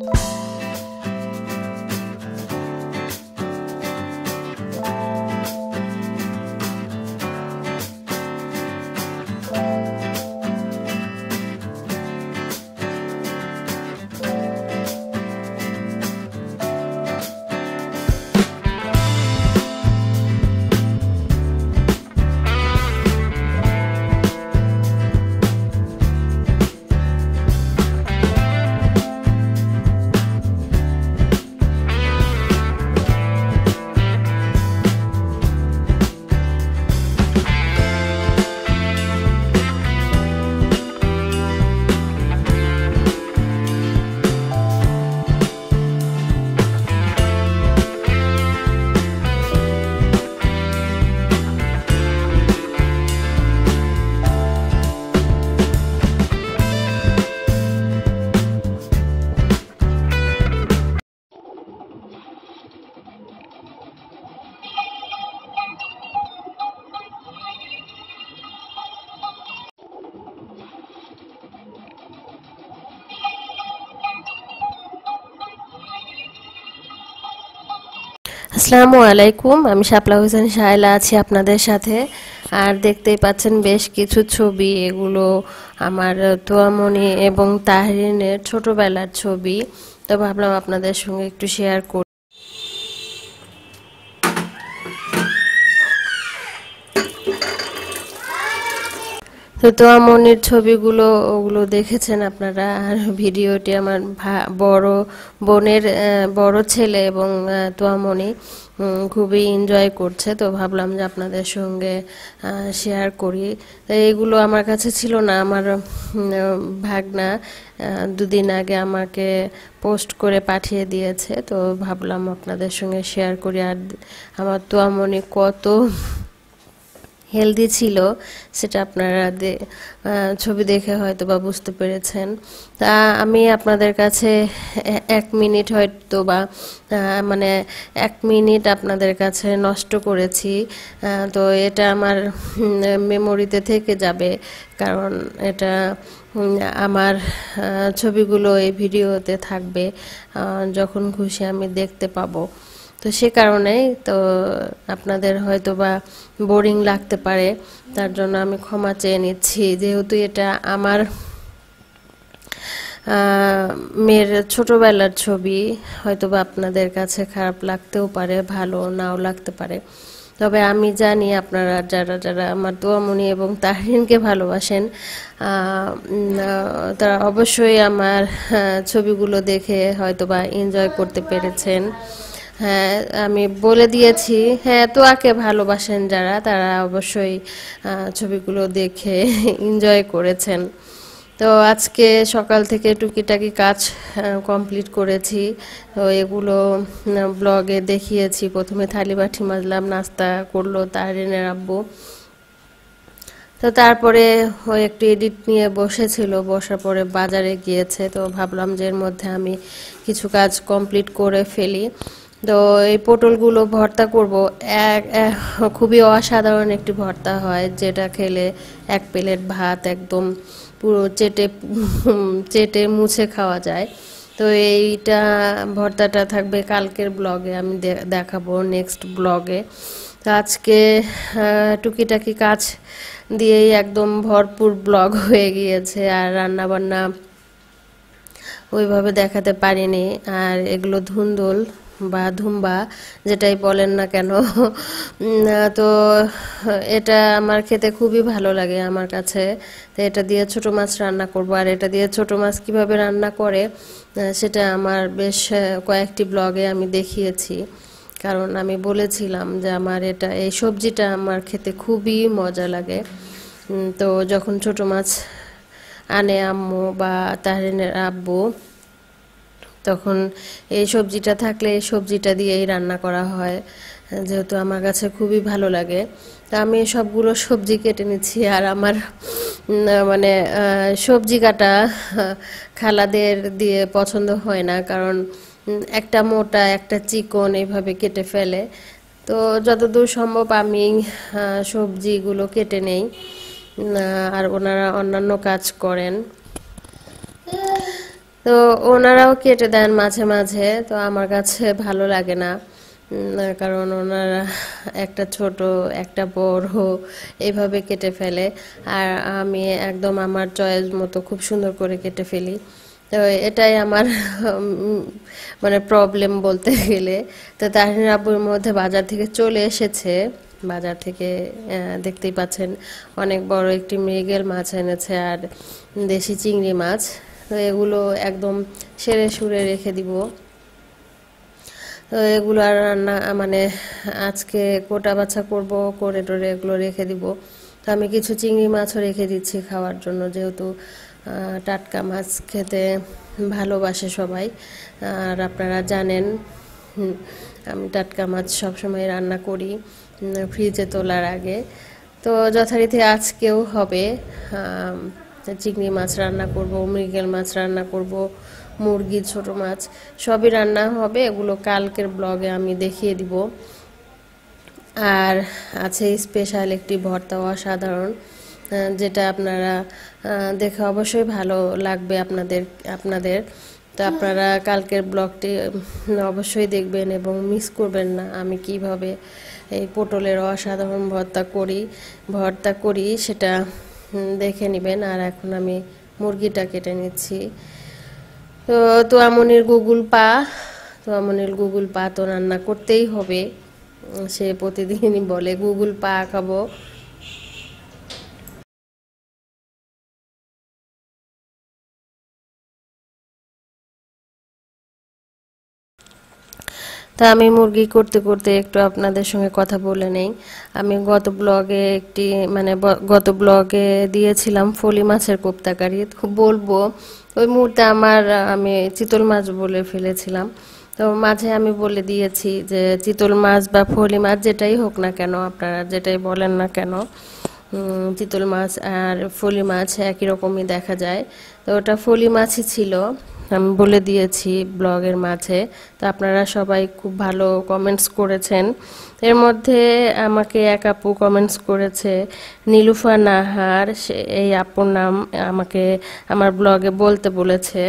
Bye. আসসালামু আলাইকুম আমি শাপলা হোসেন শায়লা আছি আপনাদের সাথে আর দেখতেই পাচ্ছেন বেশ কিছু ছবি এগুলো আমার তোয়ামণি এবং তাহরিনের ছোটবেলার ছবি তো ভাবলাম আপনাদের সঙ্গে একটু শেয়ার করি তো তোমার মনির ছবিগুলো ওগুলো দেখেছেন আপনারা আর ভিডিওটি আমার বড় বোনের বড় ছেলে এবং তোয়ামণি খুবই এনজয় করছে তো ভাবলাম যে আপনাদের সঙ্গে শেয়ার করি তো এইগুলো আমার কাছে ছিল না আমার ভাগনা দুদিন আগে আমাকে পোস্ট করে পাঠিয়ে দিয়েছে তো ভাবলাম আপনাদের সঙ্গে শেয়ার করি আর আমার তোয়ামণি কত হেলদি ছিল সেটা আপনারা ছবি দেখে হয়তো বা বুঝতে পেরেছেন তা আমি আপনাদের কাছে এক মিনিট হয়তো বা মানে এক মিনিট আপনাদের কাছে নষ্ট করেছি তো এটা আমার মেমোরিতে থেকে যাবে কারণ এটা আমার ছবিগুলো এই ভিডিওতে থাকবে যখন খুশি আমি দেখতে পাবো তো সে কারণে তো আপনাদের হয়তো বা বোরিং লাগতে পারে তার জন্য আমি ক্ষমা চেয়ে নিচ্ছি যেহেতু এটা আমার মেয়ের ছোটোবেলার ছবি হয়তোবা আপনাদের কাছে খারাপ লাগতেও পারে ভালো নাও লাগতে পারে তবে আমি জানি আপনারা যারা যারা আমার দোয়ামণি এবং তাহরিনকে ভালোবাসেন তারা অবশ্যই আমার ছবিগুলো দেখে হয়তোবা এনজয় করতে পেরেছেন হ্যাঁ আমি বলে দিয়েছি হ্যাঁ তো আকে ভালোবাসেন যারা তারা অবশ্যই ছবিগুলো দেখে এনজয় করেছেন তো আজকে সকাল থেকে টুকিটাকি কাজ কমপ্লিট করেছি তো এগুলো ব্লগে দেখিয়েছি প্রথমে থালি বাটি মাজলাম নাস্তা করলো তারিনের আব্বু তো তারপরে ও একটু এডিট নিয়ে বসেছিল বসার পরে বাজারে গিয়েছে তো ভাবলাম যে এর মধ্যে আমি কিছু কাজ কমপ্লিট করে ফেলি তো এই পটলগুলো ভর্তা করব এক খুবই অসাধারণ একটি ভর্তা হয় যেটা খেলে এক প্লেট ভাত একদম পুরো চেটে চেটে মুছে খাওয়া যায় তো এইটা ভর্তাটা থাকবে কালকের ব্লগে আমি দেখাবো নেক্সট ব্লগে তো আজকে টুকিটাকি কাজ দিয়েই একদম ভরপুর ব্লগ হয়ে গিয়েছে আর রান্না বান্না ওইভাবে দেখাতে পারিনি আর এগুলো ধুন্দুল বা ধুম্বা যেটাই বলেন না কেন তো এটা আমার খেতে খুবই ভালো লাগে আমার কাছে তো এটা দিয়ে ছোট মাছ রান্না করব আর এটা দিয়ে ছোট মাছ কিভাবে রান্না করে সেটা আমার বেশ কয়েকটি ব্লগে আমি দেখিয়েছি কারণ আমি বলেছিলাম যে আমার এটা এই সবজিটা আমার খেতে খুবই মজা লাগে তো যখন ছোট মাছ আনে আম্মু বা তাহরিনের আব্বু তখন এই সবজিটা থাকলে এই সবজিটা দিয়েই রান্না করা হয় যেহেতু আমার কাছে খুবই ভালো লাগে তা আমি সবগুলো সবজি কেটে নিচ্ছি আর আমার মানে সবজি কাটা খালাদের দিয়ে পছন্দ হয় না কারণ একটা মোটা একটা চিকন এইভাবে কেটে ফেলে তো যতদূর সম্ভব আমি সবজিগুলো কেটে নেই আর ওনারা অন্যান্য কাজ করেন তো ওনারাও কেটে দেন মাঝে মাঝে তো আমার কাছে ভালো লাগে না কারণ ওনারা একটা ছোট একটা বড় এভাবে কেটে ফেলে আর আমি একদম আমার চয়েস মতো খুব সুন্দর করে কেটে ফেলি তো এটাই আমার মানে প্রবলেম বলতে গেলে তো তাহিন মধ্যে বাজার থেকে চলে এসেছে বাজার থেকে দেখতেই পাচ্ছেন অনেক বড় একটি মৃগেল মাছ এনেছে আর দেশি চিংড়ি মাছ তো এগুলো একদম সেরে সুরে রেখে দিব তো এগুলো আর রান্না মানে আজকে কোটা বাছা করব করে টোরে এগুলো রেখে দিব তো আমি কিছু চিংড়ি মাছও রেখে দিচ্ছি খাওয়ার জন্য যেহেতু টাটকা মাছ খেতে ভালোবাসে সবাই আর আপনারা জানেন আমি টাটকা মাছ সবসময় রান্না করি ফ্রিজে তোলার আগে তো যথারীতি আজকেও হবে চিংড়ি মাছ রান্না করব মৃগেল মাছ রান্না করব মুরগি ছোট মাছ সবই রান্না হবে এগুলো কালকের ব্লগে আমি দেখিয়ে দিব আর আছে স্পেশাল একটি ভর্তা অসাধারণ যেটা আপনারা দেখে অবশ্যই ভালো লাগবে আপনাদের আপনাদের তো আপনারা কালকের ব্লগটি অবশ্যই দেখবেন এবং মিস করবেন না আমি কিভাবে এই পটলের অসাধারণ ভর্তা করি ভর্তা করি সেটা দেখে নেবেন আর এখন আমি মুরগিটা কেটে নিচ্ছি তো তোয়ামনির গুগল পা তোয়ামনির গুগল পা তো রান্না করতেই হবে সে প্রতিদিনই বলে গুগল পা খাবো তা আমি মুরগি করতে করতে একটু আপনাদের সঙ্গে কথা বলে নেই আমি গত ব্লগে একটি মানে গত ব্লগে দিয়েছিলাম ফলি মাছের কোপ্তাকারি খুব বলবো ওই মুহূর্তে আমার আমি চিতল মাছ বলে ফেলেছিলাম তো মাঝে আমি বলে দিয়েছি যে চিতল মাছ বা ফলি মাছ যেটাই হোক না কেন আপনারা যেটাই বলেন না কেন চিতল মাছ আর ফলি মাছ একই রকমই দেখা যায় তো ওটা ফলি মাছই ছিল আমি বলে দিয়েছি ব্লগের মাঝে তো আপনারা সবাই খুব ভালো কমেন্টস করেছেন এর মধ্যে আমাকে এক আপু কমেন্টস করেছে নীলুফা নাহার সে এই আপুর নাম আমাকে আমার ব্লগে বলতে বলেছে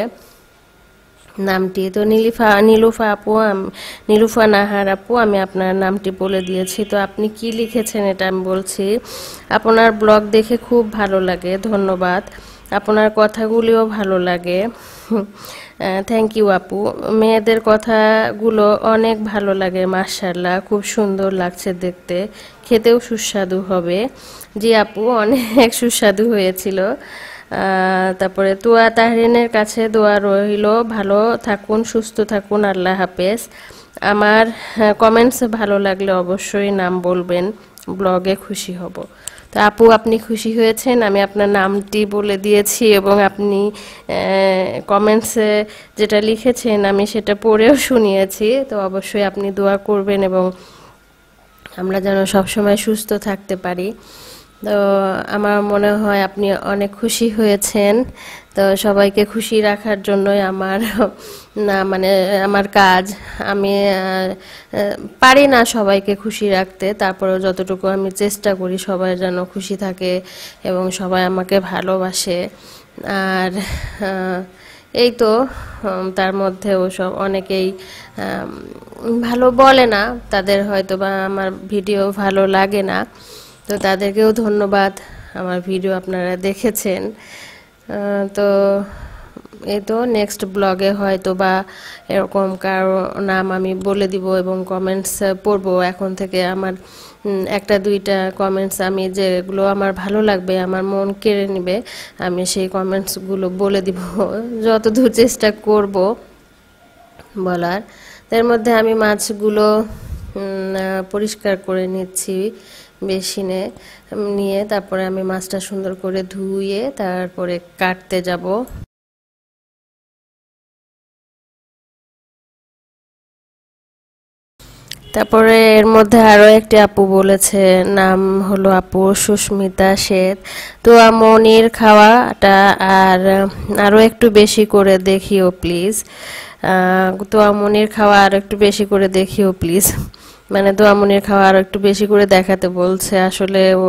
নামটি তো নীলিফা নীলুফা আপু নীলুফা নাহার আপু আমি আপনার নামটি বলে দিয়েছি তো আপনি কি লিখেছেন এটা আমি বলছি আপনার ব্লগ দেখে খুব ভালো লাগে ধন্যবাদ আপনার কথাগুলিও ভালো লাগে থ্যাংক ইউ আপু মেয়েদের কথাগুলো অনেক ভালো লাগে মার্শাল্লাহ খুব সুন্দর লাগছে দেখতে খেতেও সুস্বাদু হবে জি আপু অনেক সুস্বাদু হয়েছিল তারপরে তুয়া তাহরিনের কাছে দোয়া রইল ভালো থাকুন সুস্থ থাকুন আল্লাহ হাফেজ আমার কমেন্টস হ্যাঁ, ভালো লাগলে অবশ্যই নাম বলবেন ব্লগে খুশি হব তো আপু আপনি খুশি হয়েছেন আমি আপনার নামটি বলে দিয়েছি এবং আপনি কমেন্টসে যেটা লিখেছেন আমি সেটা পড়েও শুনিয়েছি তো অবশ্যই আপনি দোয়া করবেন এবং আমরা যেন সবসময় সুস্থ থাকতে পারি তো আমার মনে হয় আপনি অনেক খুশি হয়েছেন তো সবাইকে খুশি রাখার জন্যই আমার না মানে আমার কাজ আমি পারি না সবাইকে খুশি রাখতে তারপরে যতটুকু আমি চেষ্টা করি সবাই যেন খুশি থাকে এবং সবাই আমাকে ভালোবাসে আর এই তো তার মধ্যে সব অনেকেই ভালো বলে না তাদের হয়তো বা আমার ভিডিও ভালো লাগে না তো তাদেরকেও ধন্যবাদ আমার ভিডিও আপনারা দেখেছেন তো এ তো নেক্সট ব্লগে হয়তো বা এরকম কারো নাম আমি বলে দিব এবং কমেন্টস পড়ব এখন থেকে আমার একটা দুইটা কমেন্টস আমি যেগুলো আমার ভালো লাগবে আমার মন কেড়ে নেবে আমি সেই কমেন্টসগুলো বলে দিব যতদূর চেষ্টা করব বলার তার মধ্যে আমি মাছগুলো পরিষ্কার করে নিচ্ছি মেশিনে নিয়ে তারপরে আমি মাছটা সুন্দর করে ধুয়ে তারপরে কাটতে যাব তারপরে এর মধ্যে আরও একটি আপু বলেছে নাম হলো আপু সুস্মিতা শ্বেত তো মনির খাওয়াটা আর আরও একটু বেশি করে দেখিও প্লিজ তো মনির খাওয়া আর একটু বেশি করে দেখিও প্লিজ মানে দোয়ামনির খাওয়া আরও একটু বেশি করে দেখাতে বলছে আসলে ও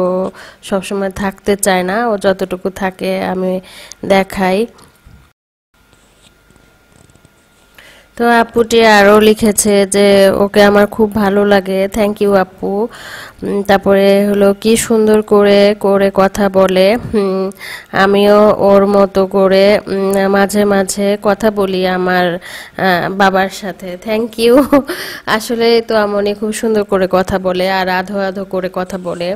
সবসময় থাকতে চায় না ও যতটুকু থাকে আমি দেখাই তো আপুটি আরও লিখেছে যে ওকে আমার খুব ভালো লাগে থ্যাংক ইউ আপু তারপরে হলো কি সুন্দর করে করে কথা বলে আমিও ওর মতো করে মাঝে মাঝে কথা বলি আমার বাবার সাথে থ্যাংক ইউ আসলে তো আমনি খুব সুন্দর করে কথা বলে আর আধো আধো করে কথা বলে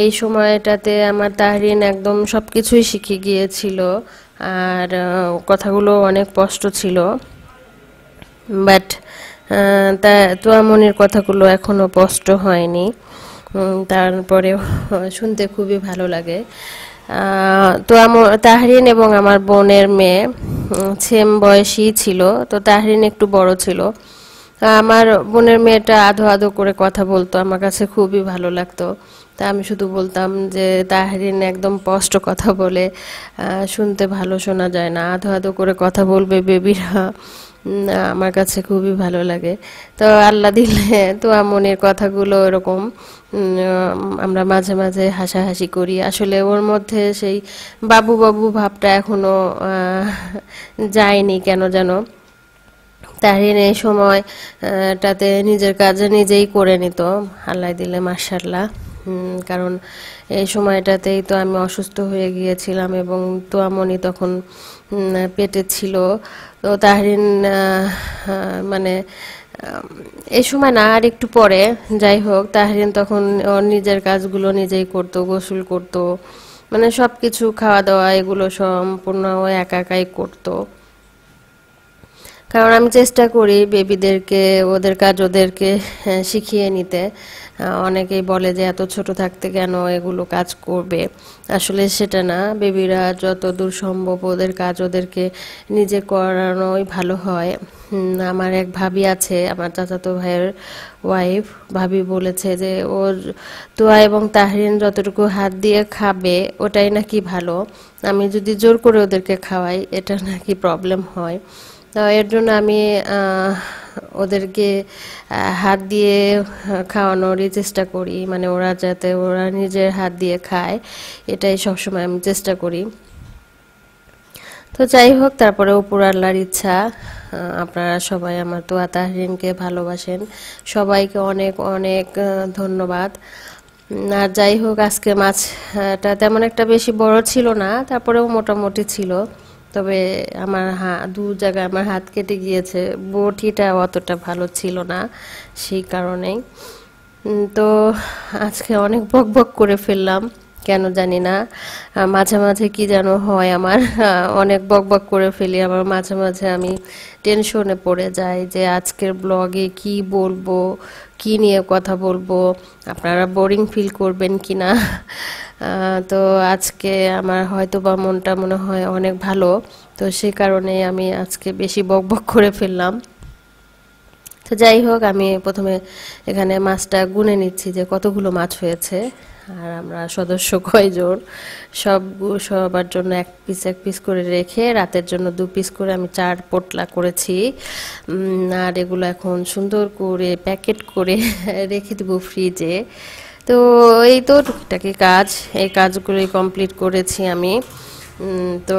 এই সময়টাতে আমার তাহরিন একদম সব কিছুই শিখে গিয়েছিল আর কথাগুলো অনেক স্পষ্ট ছিল বাট তা মনির কথাগুলো এখনও স্পষ্ট হয়নি তারপরে শুনতে খুবই ভালো লাগে তো তাহরিন এবং আমার বোনের মেয়ে সেম বয়সী ছিল তো তাহরিন একটু বড় ছিল আমার বোনের মেয়েটা আধো আধো করে কথা বলতো আমার কাছে খুবই ভালো লাগতো তা আমি শুধু বলতাম যে তাহরিন একদম স্পষ্ট কথা বলে শুনতে ভালো শোনা যায় না আধো আধো করে কথা বলবে বেবিরা আমার কাছে খুবই ভালো লাগে তো আল্লাহ দিলে তো মনের কথাগুলো এরকম আমরা মাঝে মাঝে হাসাহাসি করি আসলে ওর মধ্যে সেই বাবু বাবু ভাবটা এখনো যায়নি কেন যেন তাহিন এই সময়টাতে নিজের কাজে নিজেই করে নিত আল্লাহ দিলে মার্শাল্লাহ কারণ এই সময়টাতেই তো আমি অসুস্থ হয়ে গিয়েছিলাম এবং তোয়ামণি তখন পেটে ছিল তো তাহরিন মানে এই সময় না আর একটু পরে যাই হোক তাহরিন তখন নিজের কাজগুলো নিজেই করতো গোসল করতো মানে সব কিছু খাওয়া দাওয়া এগুলো সম্পূর্ণ একা একাই করতো কারণ আমি চেষ্টা করি বেবিদেরকে ওদের কাজ ওদেরকে হ্যাঁ, শিখিয়ে নিতে অনেকেই বলে যে এত ছোট থাকতে কেন এগুলো কাজ করবে আসলে সেটা না বেবিরা যত দূর সম্ভব ওদের কাজ ওদেরকে নিজে করানোই ভালো হয় আমার এক ভাবি আছে আমার চাচাতো ভাইয়ের ওয়াইফ ভাবি বলেছে যে ওর তোয়া এবং তাহরিন যতটুকু হাত দিয়ে খাবে ওটাই নাকি ভালো আমি যদি জোর করে ওদেরকে খাওয়াই এটা নাকি প্রবলেম হয় এর জন্য আমি ওদেরকে হাত দিয়ে খাওয়ানোরই চেষ্টা করি মানে ওরা যাতে ওরা নিজের হাত দিয়ে খায় এটাই সবসময় আমি চেষ্টা করি তো যাই হোক তারপরে উপর আল্লাহর ইচ্ছা আপনারা সবাই আমার তো তাহরিমকে ভালোবাসেন সবাইকে অনেক অনেক ধন্যবাদ আর যাই হোক আজকে মাছটা তেমন একটা বেশি বড় ছিল না তারপরেও মোটামুটি ছিল তবে আমার হা দু জায়গায় আমার হাত কেটে গিয়েছে বটিটা অতটা ভালো ছিল না সেই কারণেই তো আজকে অনেক বক বক করে ফেললাম কেন জানি না মাঝে মাঝে কি যেন হয় আমার অনেক বক বক করে ফেলি আমার মাঝে মাঝে আমি টেনশনে পড়ে যাই যে আজকের ব্লগে কি বলবো কি নিয়ে কথা বলবো আপনারা বোরিং ফিল করবেন কি না তো আজকে আমার হয়তো বা মনটা মনে হয় অনেক ভালো তো সে কারণে আমি আজকে বেশি বকবক করে ফেললাম তো যাই হোক আমি প্রথমে এখানে মাছটা গুনে নিচ্ছি যে কতগুলো মাছ হয়েছে আর আমরা সদস্য কয়জন সব সবার জন্য এক পিস এক পিস করে রেখে রাতের জন্য দু পিস করে আমি চার পোটলা করেছি আর এগুলো এখন সুন্দর করে প্যাকেট করে রেখে দেবো ফ্রিজে তো এই তো টুকিটাকি কাজ এই কাজগুলোই কমপ্লিট করেছি আমি তো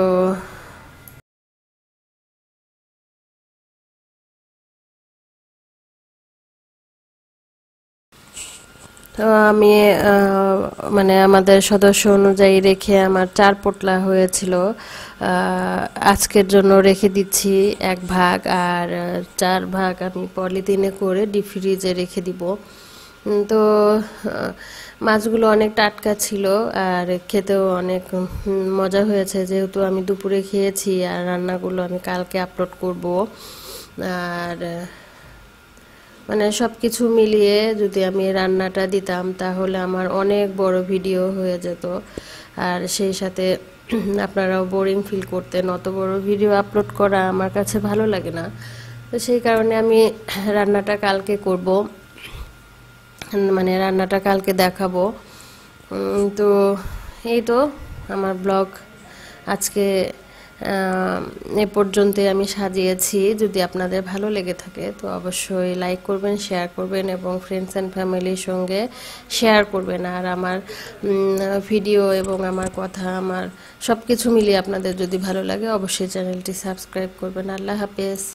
তো আমি মানে আমাদের সদস্য অনুযায়ী রেখে আমার চার পোটলা হয়েছিল আজকের জন্য রেখে দিচ্ছি এক ভাগ আর চার ভাগ আমি পলিথিনে করে ডিপ ফ্রিজে রেখে দিব তো মাছগুলো অনেক টাটকা ছিল আর খেতেও অনেক মজা হয়েছে যেহেতু আমি দুপুরে খেয়েছি আর রান্নাগুলো আমি কালকে আপলোড করব আর মানে সব কিছু মিলিয়ে যদি আমি রান্নাটা দিতাম তাহলে আমার অনেক বড় ভিডিও হয়ে যেত আর সেই সাথে আপনারাও বোরিং ফিল করতেন অত বড় ভিডিও আপলোড করা আমার কাছে ভালো লাগে না তো সেই কারণে আমি রান্নাটা কালকে করব মানে রান্নাটা কালকে দেখাবো তো এই তো আমার ব্লগ আজকে এ পর্যন্তই আমি সাজিয়েছি যদি আপনাদের ভালো লেগে থাকে তো অবশ্যই লাইক করবেন শেয়ার করবেন এবং ফ্রেন্ডস অ্যান্ড ফ্যামিলির সঙ্গে শেয়ার করবেন আর আমার ভিডিও এবং আমার কথা আমার সব কিছু মিলিয়ে আপনাদের যদি ভালো লাগে অবশ্যই চ্যানেলটি সাবস্ক্রাইব করবেন আল্লাহ হাফেজ